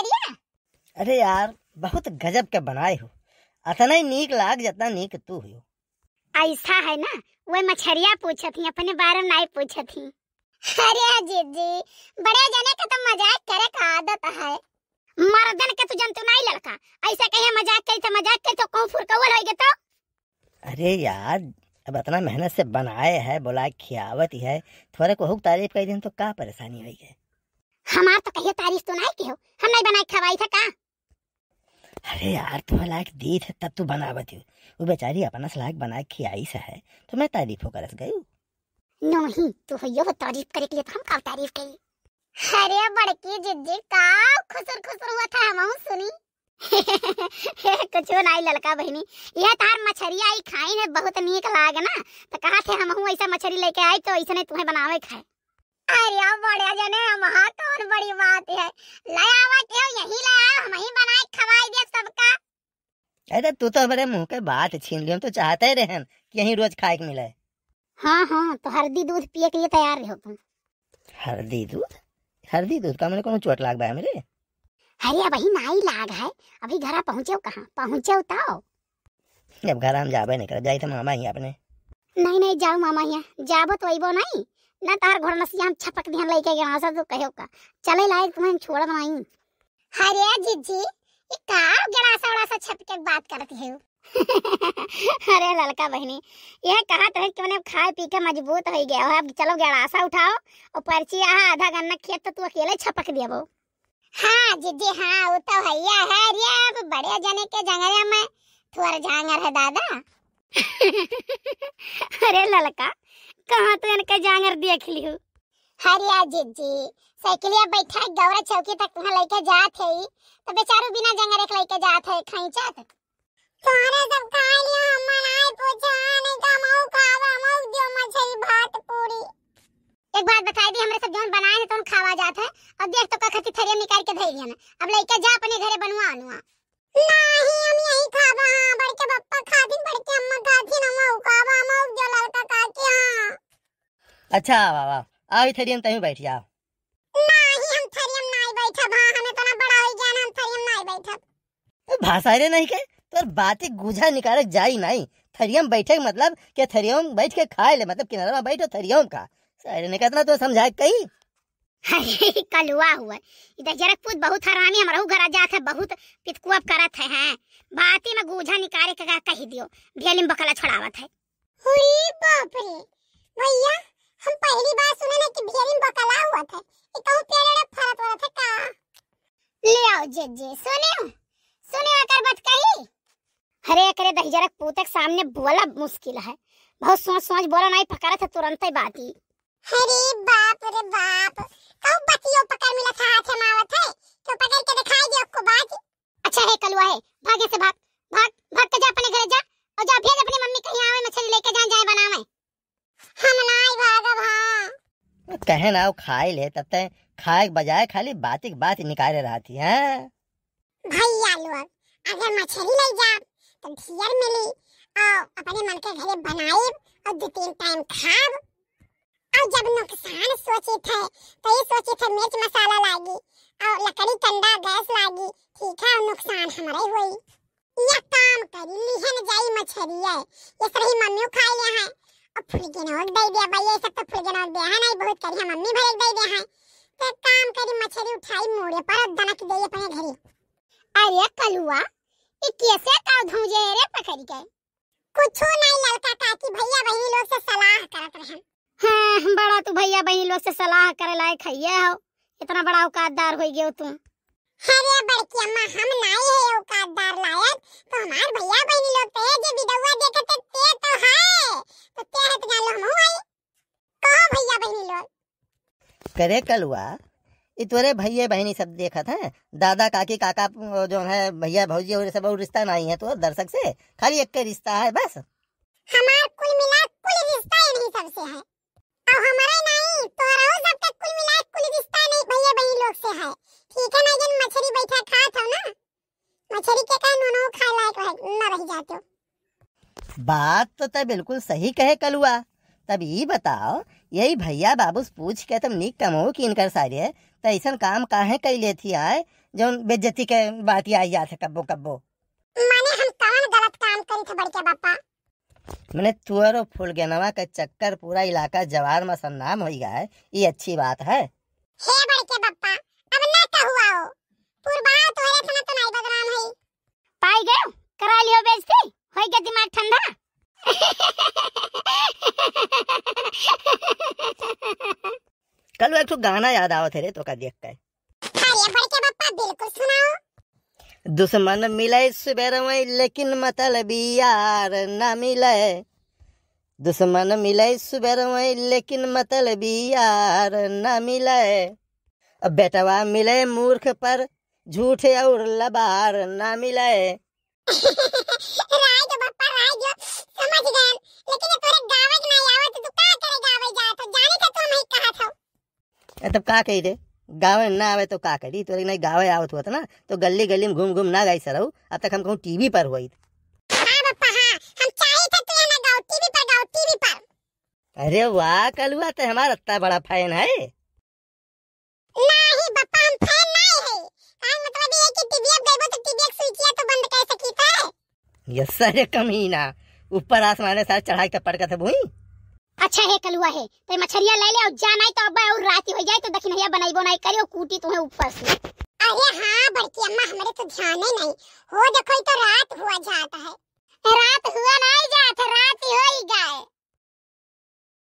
करिया अरे यार बहुत गजब के बनाए हो अतना ही नीक लाग जतना नीक तू हो ऐसा है ना वो मछरिया पूछ थी अपने बारे में नहीं पूछ थी अरे अजीत जी बड़े जने का तो मजाक करे का आदत है मर्दन के तू तो जंतु नहीं लड़का ऐसा कहे मजाक कर तो मजाक कर तो कहूं फुरकवल होएगे तो अरे यार अब इतना मेहनत से बनाए है बोला खियावत ही है थोड़े को हुक तारीफ कर दिन तो का परेशानी है हमार तो कहियो तारीफ तो नहीं केहो हम नहीं बनाई खवाई था का अरे यार तुम लायक दी थे तब तू बनावत हो वो बेचारी अपना सलाह बना के आई सा है तो मैं तारीफ करस गई नहीं तो वो तारीफ करे के लिए तो हम का तारीफ करी अरे बड़की जिद्दी का खुसर खुसर हुआ था हमहू सुनी कुछ नहीं ललका बहनी यह तार मछरी आई खाई ने बहुत नीक लागे ना तो कहा थे हमहू ऐसा मछरी लेके आई तो ऐसा नहीं तुम्हें बनावे खाए अरे बढ़िया जने हम कौन हाँ तो बड़ी बात है लाया क्यों यही लाया हम ही बनाए खवाई दे सबका अरे तो तू तो हमारे मुंह के बात छीन लियो तो चाहते ही रहे कि यही रोज खाए के मिले हाँ हाँ तो हल्दी दूध पिए के लिए तैयार रहो तुम हल्दी दूध हल्दी दूध का मैंने कौन चोट लाग गया मेरे अरे अब ही नाई लाग है अभी घर पहुँचे कहाँ पहुँचे ताओ तो जब घर हम जाबे नहीं कर जाए थे मामा ही अपने नहीं नहीं जाओ मामा यहाँ जाबो तो अबो नहीं ना तार घोड़ नसिया हम छपक दिया लइके के रासा तो कहो का चले लाए तुम्हें छोड़ बनाई अरे जीजी ये का गरासा वड़ासा छप छपके बात करती है अरे ललका बहनी यह कहा तो है कि मैंने खाए पी के मजबूत हो गया अब चलो गड़ासा उठाओ और पर्ची आ आधा गन्ना खेत तो तू अकेले छपक दिया वो हाँ जीजी हाँ वो तो हैया है रे अब बड़े जने के जंगल में थोड़ा जांगर है दादा अरे ललका कहाँ तो इनके जांगर देख लियो हरिया जी साइकिलिया बैठा गौरा चौकी तक वहां लेके जात है तो बेचारो बिना जांगर एक लेके जात है खइचत तोहरे सब खा लियो हम मनाए पूछा हाँ नहीं कमाऊ तो खावा मऊ दियो मछली भात पूरी एक बात बताई दी हमरे सब जोन बनाए ने तोन खावा जात है अब देख तो का खती थरिया निकाल के धई दिया अब लेके जा अपने घरे बनवा अनुआ नहीं हम यही खावा हां बड़के पप्पा खादिन बड़के अम्मा खादिन हम खावा मऊ जो लड़का अच्छा वाह वाह आओ इथेरियम तहीं बैठ जाओ हाँ, तो भाषा रे नहीं के तोर बात ही गुझा निकाले जाई नहीं थरियम बैठे के मतलब के थरियम बैठ के खाए ले मतलब किनारे में बैठो थरियम का सारे ने कितना तो समझा कही अरे कलुआ हुआ इधर जरकपुर बहुत हरानी हमरहु घर जात है बहुत पितकुअप करत है, बात ही में गुझा निकाले के कह दियो भेलिम बकला छड़ावत है सामने बोला मुश्किल है बहुत सोच सोच बोला नहीं पकड़ा था तुरंत ही बात ही अरे बाप रे बाप कौ बतियो पकड़ मिला था हाथ में आवत है तो पकड़ के दिखाई दे को बात अच्छा है कलवा है भागे से भाग भाग भाग के जा अपने घर कहे ना वो खाई ले तब तक खाए बजाय खाली बात की बात निकाल रहा थी हैं भैया लोग अगर मछली ले जाब तो ढियर मिली और अपने मन के घरे बनाई और दो तीन टाइम खाब और जब नुकसान सोची थे तो ये सोची थे मिर्च मसाला लागी और लकड़ी कंडा गैस लागी ठीक है नुकसान हमारे हुई ये काम करी लिहन जाई मछली है ये सही मम्मी खाई है अब फुलगी ना होग दई दिया भाई ये सब तो फुल ना होग दिया है नहीं बहुत करी हम मम्मी भरे दई दे है तो काम करी मछली उठाई मोड़े पर और दनक दई अपने घरी अरे कलुआ ये कैसे का धूजे रे पकड़ के कुछ नहीं लड़का काकी भैया बहन लोग से सलाह करत रहे हां बड़ा तू भैया बहन लोग से सलाह करे लायक है हो इतना बड़ा औकातदार होई गयो तू अरे बड़की अम्मा हम नाई है औकातदार लायक तो हमार भैया बहन लोग तो है जे विधवा देखत करे कल हुआ ये भैया बहनी सब देखा था दादा काकी काका जो है भैया भौजी और सब रिश्ता नहीं है तो दर्शक से खाली एक रिश्ता है बस हमार कुल मिला कुल रिश्ता ही नहीं सबसे है और हमारे नहीं तो रहो तोरा सबका कुल मिला कुल रिश्ता नहीं भैया बहनी लोग से है ठीक है ना जन मछली बैठा खा था ना मछली के का नोनो खा लायक न रह जाते हो बात तो तो बिल्कुल सही कहे कलुआ तब ये बताओ यही भैया बाबू से पूछ के तुम निक कमो कि इनकर सारे तो ऐसा काम काहे कैले थी आए जो बेज्जती के बात ही आई जाते कब्बो कब्बो माने हम कौन गलत काम करी थे बड़के बापा मैंने तुअर और फुलगेनवा का चक्कर पूरा इलाका जवार में सन्नाम हो गया है ये अच्छी बात है हे बड़के बापा अब ना कहुआ हो पुरबाह तोरे थाना तो नहीं बदनाम है पाई गयो करा लियो बेइज्जती होई गया दिमाग ठंडा कल एक गाना याद आओ थे तो का देख के दुश्मन मिले सुबेर में लेकिन मतलब यार ना मिले दुश्मन मिले सुबेर में लेकिन मतलब यार ना मिले अब बेटवा मिले मूर्ख पर झूठे और लबार ना मिले राय दो बप्पा राय दो पहुंच गए लेकिन तोरे गावत नहीं आवत तो तू का करे गावे जा तो जाने के तू तो नहीं कहा था तब का कही दे गावे ना आवे तो का करी तोरे नहीं गावे आवत होत ना तो गली गली में घूम घूम ना गाई सरऊ अब तक हम कहूं टीवी पर हुई हाँ, हाँ। तो अरे वाह कलुआ तो हमारा इतना बड़ा फैन है नहीं पापा हम फैन नहीं है का हाँ, मतलब ये कि टीवी अब देखो तो टीवी एक स्विच तो बंद कर सकता है यस सर कमीना ऊपर आसमान में सारा चढ़ाई तपड़ का था भूई अच्छा है कलुआ है तो मछरिया ले ले और जाना है तो अब और रात हो जाए तो दखिनैया बनाई बनाई करियो कूटी तुम्हें ऊपर से अरे हां बड़की अम्मा हमारे तो ध्यान ही नहीं हो देखो तो रात हुआ जाता है रात हुआ नहीं जाता रात ही हो ही गए